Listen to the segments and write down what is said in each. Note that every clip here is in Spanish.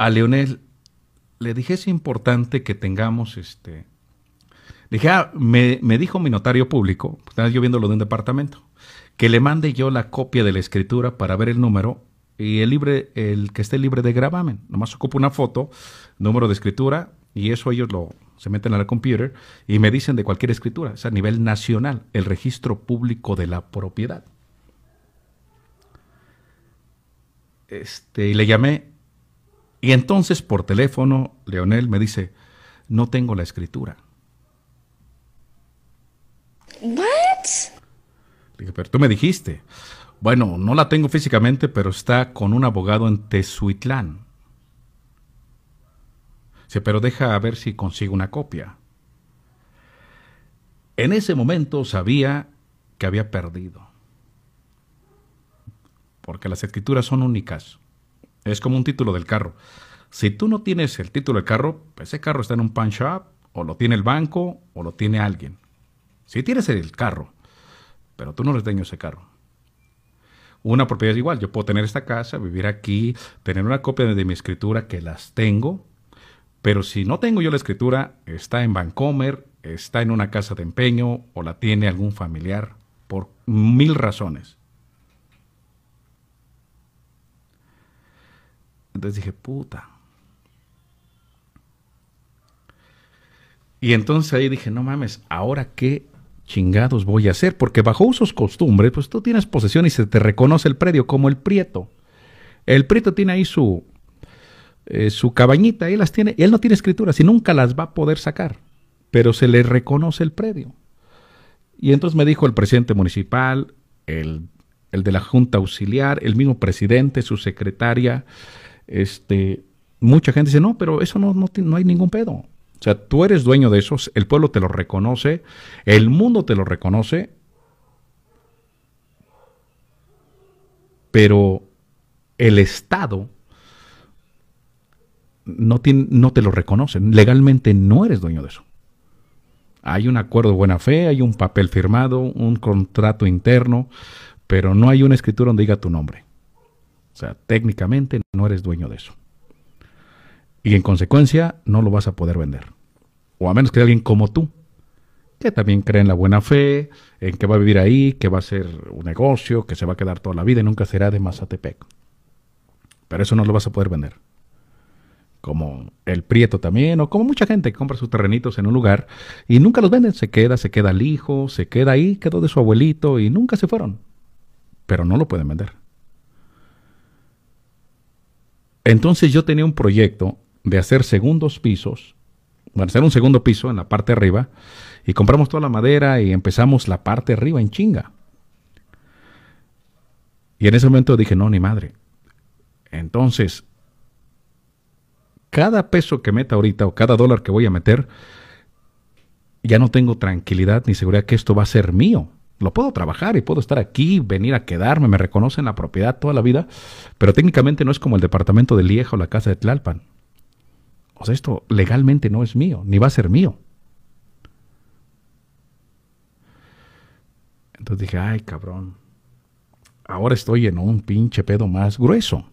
a Leonel, le dije, es importante que tengamos este... dije, ah, me, dijo mi notario público, pues, estaba yo viendo lo de un departamento, que le mande yo la copia de la escritura para ver el número y el, libre, el que esté libre de gravamen. Nomás ocupo una foto, número de escritura, y eso ellos lo se meten a la computer y me dicen de cualquier escritura. Es a nivel nacional, el registro público de la propiedad. Este, y le llamé y entonces por teléfono Leonel me dice, no tengo la escritura. ¿What? dije, pero tú me dijiste. Bueno, no la tengo físicamente, pero está con un abogado en Tezuitlán. Sí, pero deja a ver si consigo una copia. En ese momento sabía que había perdido, porque las escrituras son únicas. Es como un título del carro. Si tú no tienes el título del carro, pues ese carro está en un punch shop, o lo tiene el banco, o lo tiene alguien. Si sí tienes el carro, pero tú no les daño ese carro. Una propiedad es igual. Yo puedo tener esta casa, vivir aquí, tener una copia de mi escritura que las tengo, pero si no tengo yo la escritura, está en Vancomer, está en una casa de empeño o la tiene algún familiar por mil razones. Entonces dije, puta. Y entonces ahí dije, no mames, ahora qué chingados voy a hacer, porque bajo usos costumbres, pues tú tienes posesión y se te reconoce el predio como el prieto. El prieto tiene ahí su, eh, su cabañita, él las tiene, él no tiene escrituras y nunca las va a poder sacar, pero se le reconoce el predio. Y entonces me dijo el presidente municipal, el, el de la junta auxiliar, el mismo presidente, su secretaria, este, mucha gente dice, no, pero eso no, no, no hay ningún pedo. O sea, tú eres dueño de eso, el pueblo te lo reconoce, el mundo te lo reconoce, pero el Estado no, no te lo reconoce. Legalmente no eres dueño de eso. Hay un acuerdo de buena fe, hay un papel firmado, un contrato interno, pero no hay una escritura donde diga tu nombre sea, técnicamente no eres dueño de eso. Y en consecuencia no lo vas a poder vender. O a menos que alguien como tú, que también cree en la buena fe, en que va a vivir ahí, que va a ser un negocio, que se va a quedar toda la vida y nunca será de Mazatepec. Pero eso no lo vas a poder vender. Como el Prieto también, o como mucha gente que compra sus terrenitos en un lugar y nunca los venden. Se queda, se queda el hijo, se queda ahí, quedó de su abuelito y nunca se fueron. Pero no lo pueden vender. Entonces yo tenía un proyecto de hacer segundos pisos, bueno, hacer un segundo piso en la parte arriba, y compramos toda la madera y empezamos la parte arriba en chinga. Y en ese momento dije, no, ni madre. Entonces, cada peso que meta ahorita o cada dólar que voy a meter, ya no tengo tranquilidad ni seguridad que esto va a ser mío lo puedo trabajar y puedo estar aquí, venir a quedarme, me reconocen la propiedad toda la vida, pero técnicamente no es como el departamento de Lieja o la casa de Tlalpan. O sea, esto legalmente no es mío, ni va a ser mío. Entonces dije, ay cabrón, ahora estoy en un pinche pedo más grueso.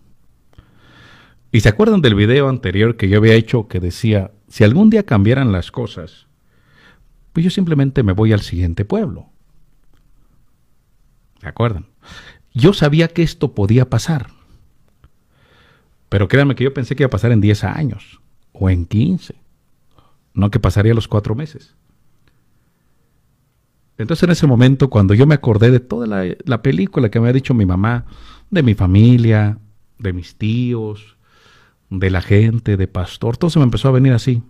Y se acuerdan del video anterior que yo había hecho que decía, si algún día cambiaran las cosas, pues yo simplemente me voy al siguiente pueblo acuerdan? Yo sabía que esto podía pasar. Pero créanme que yo pensé que iba a pasar en 10 años o en 15. No que pasaría los cuatro meses. Entonces en ese momento, cuando yo me acordé de toda la, la película que me había dicho mi mamá, de mi familia, de mis tíos, de la gente, de pastor, todo se me empezó a venir así,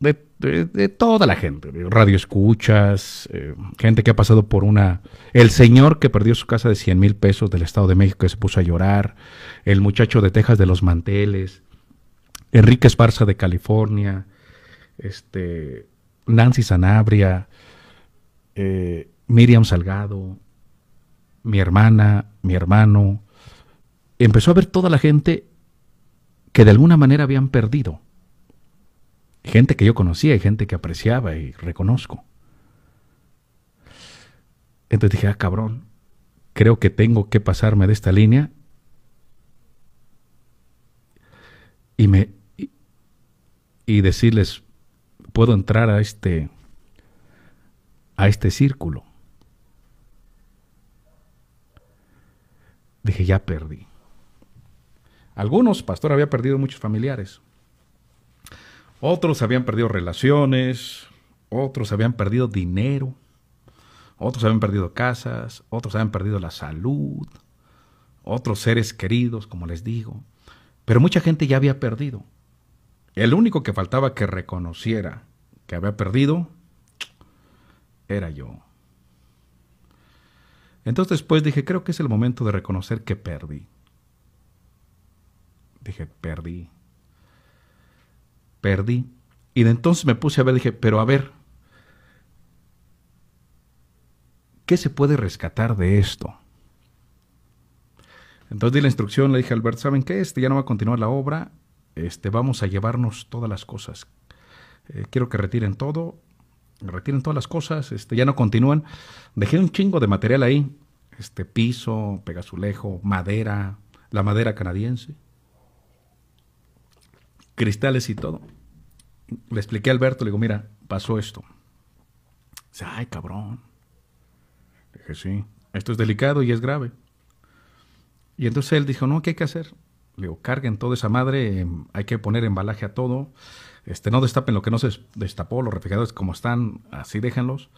de, toda la gente, radio escuchas, eh, gente que ha pasado por una... El señor que perdió su casa de 100 mil pesos del Estado de México que se puso a llorar, el muchacho de Texas de los manteles, Enrique Esparza de California, este, Nancy Sanabria, eh, Miriam Salgado, mi hermana, mi hermano, empezó a ver toda la gente que de alguna manera habían perdido. Gente que yo conocía y gente que apreciaba y reconozco. Entonces dije, ah, cabrón, creo que tengo que pasarme de esta línea. Y me. Y, decirles, puedo entrar a este. a este círculo. Dije, ya perdí. Algunos, pastor, había perdido muchos familiares. Otros habían perdido relaciones, otros habían perdido dinero, otros habían perdido casas, otros habían perdido la salud, otros seres queridos, como les digo. Pero mucha gente ya había perdido. El único que faltaba que reconociera que había perdido era yo. Entonces después dije, creo que es el momento de reconocer que perdí. Dije, perdí perdí. Y de entonces me puse a ver, dije, pero a ver, ¿qué se puede rescatar de esto? Entonces di la instrucción, le dije a Albert, ¿saben qué? Este ya no va a continuar la obra, este, vamos a llevarnos todas las cosas. Eh, quiero que retiren todo, retiren todas las cosas, este, ya no continúan. Dejé un chingo de material ahí, este piso, pegazulejo, madera, la madera canadiense cristales y todo. Le expliqué a Alberto, le digo, mira, pasó esto. Dice, ay, cabrón. Le dije, sí, esto es delicado y es grave. Y entonces él dijo, no, ¿qué hay que hacer? Le digo, carguen toda esa madre, em, hay que poner embalaje a todo. Este, no destapen lo que no se destapó, los refrigeradores como están, así déjenlos.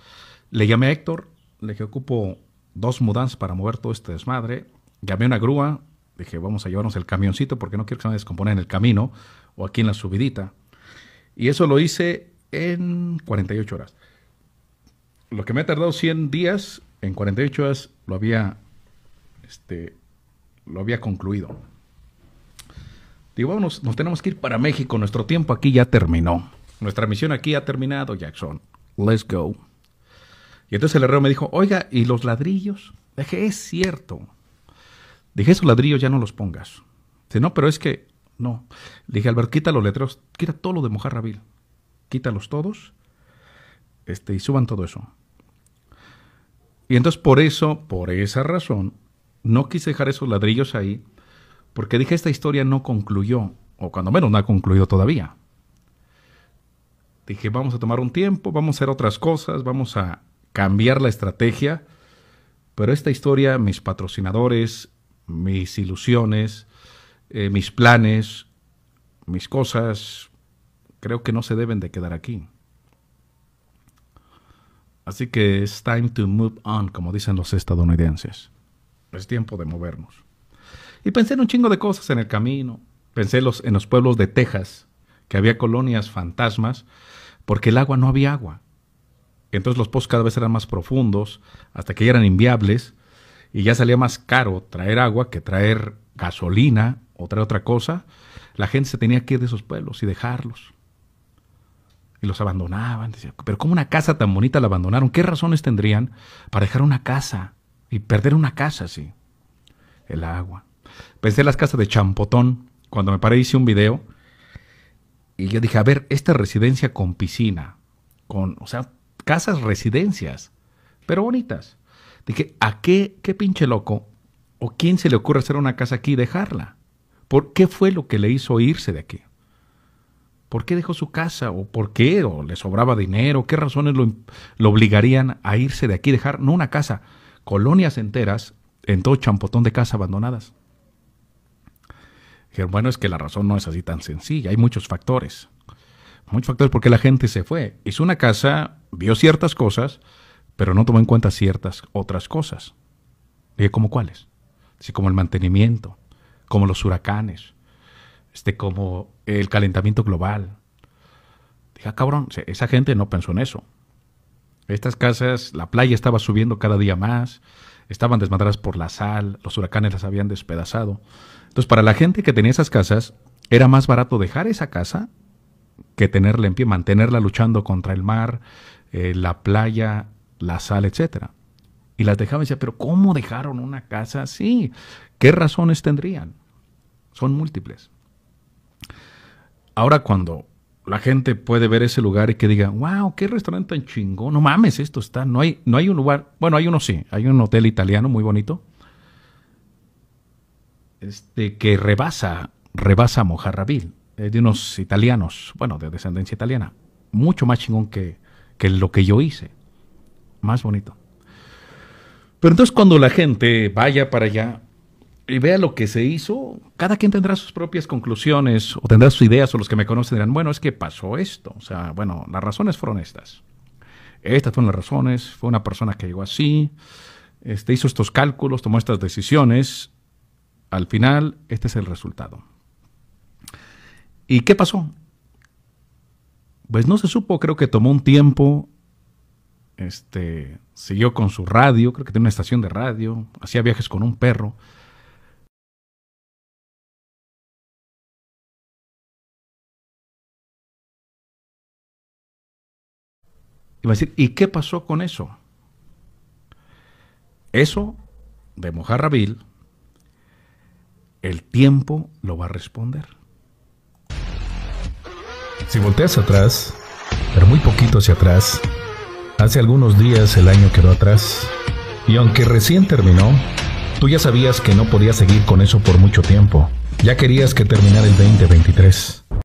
Le llamé a Héctor, le dije, ocupo dos mudanzas para mover todo este desmadre. Llamé a una grúa, Dije, vamos a llevarnos el camioncito porque no quiero que se me descomponga en el camino o aquí en la subidita. Y eso lo hice en 48 horas. Lo que me ha tardado 100 días, en 48 horas lo había, este, lo había concluido. Digo, vamos, nos tenemos que ir para México. Nuestro tiempo aquí ya terminó. Nuestra misión aquí ha terminado, Jackson. Let's go. Y entonces el herrero me dijo, oiga, ¿y los ladrillos? Dije, es cierto. Dije, esos ladrillos ya no los pongas. Dice, no, pero es que no. dije, Albert, quita los letreros, quita todo lo de Mojarrabil. Quítalos todos este, y suban todo eso. Y entonces por eso, por esa razón, no quise dejar esos ladrillos ahí, porque dije, esta historia no concluyó, o cuando menos no ha concluido todavía. Dije, vamos a tomar un tiempo, vamos a hacer otras cosas, vamos a cambiar la estrategia, pero esta historia, mis patrocinadores, mis ilusiones, eh, mis planes, mis cosas, creo que no se deben de quedar aquí. Así que es time to move on, como dicen los estadounidenses. Es tiempo de movernos. Y pensé en un chingo de cosas en el camino. Pensé en los pueblos de Texas, que había colonias fantasmas, porque el agua no había agua. Entonces los pozos cada vez eran más profundos, hasta que eran inviables, y ya salía más caro traer agua que traer gasolina o traer otra cosa, la gente se tenía que ir de esos pueblos y dejarlos. Y los abandonaban. Pero ¿cómo una casa tan bonita la abandonaron? ¿Qué razones tendrían para dejar una casa y perder una casa así? El agua. Pensé en las casas de Champotón. Cuando me paré hice un video y yo dije, a ver, esta residencia con piscina, con, o sea, casas residencias, pero bonitas. Dije, ¿a qué, qué pinche loco o quién se le ocurre hacer una casa aquí y dejarla? ¿Por qué fue lo que le hizo irse de aquí? ¿Por qué dejó su casa? ¿O por qué? ¿O le sobraba dinero? ¿Qué razones lo, obligarían a irse de aquí, y dejar no una casa, colonias enteras en todo champotón de casa abandonadas? Dijeron, bueno, es que la razón no es así tan sencilla, hay muchos factores. Muchos factores porque la gente se fue. Hizo una casa, vio ciertas cosas, pero no tomó en cuenta ciertas otras cosas. ¿Y como cuáles? Así como el mantenimiento, como los huracanes, este, como el calentamiento global. Dije, cabrón, esa gente no pensó en eso. Estas casas, la playa estaba subiendo cada día más, estaban desmadradas por la sal, los huracanes las habían despedazado. Entonces, para la gente que tenía esas casas, era más barato dejar esa casa que tenerla en pie, mantenerla luchando contra el mar, eh, la playa, la sal, etcétera. Y las dejaban y decía, pero ¿cómo dejaron una casa así? ¿Qué razones tendrían? Son múltiples. Ahora cuando la gente puede ver ese lugar y que diga, wow, qué restaurante tan chingón, no mames, esto está, no hay, no hay un lugar, bueno, hay uno sí, hay un hotel italiano muy bonito, este, que rebasa, rebasa Mojarrabil, eh, de unos italianos, bueno, de descendencia italiana, mucho más chingón que lo que yo hice más bonito. Pero entonces cuando la gente vaya para allá y vea lo que se hizo, cada quien tendrá sus propias conclusiones o tendrá sus ideas o los que me conocen dirán, bueno, es que pasó esto. O sea, bueno, las razones fueron estas. Estas fueron las razones, fue una persona que llegó así, este, hizo estos cálculos, tomó estas decisiones. Al final, este es el resultado. ¿Y qué pasó? Pues no se supo, creo que tomó un tiempo este, siguió con su radio, creo que tiene una estación de radio, hacía viajes con un perro. ...y va a decir, ¿y qué pasó con eso? Eso de Mojarrabil, el tiempo lo va a responder. Si volteas atrás, pero muy poquito hacia atrás, Hace algunos días el año quedó atrás y aunque recién terminó, tú ya sabías que no podías seguir con eso por mucho tiempo. Ya querías que terminara el 2023.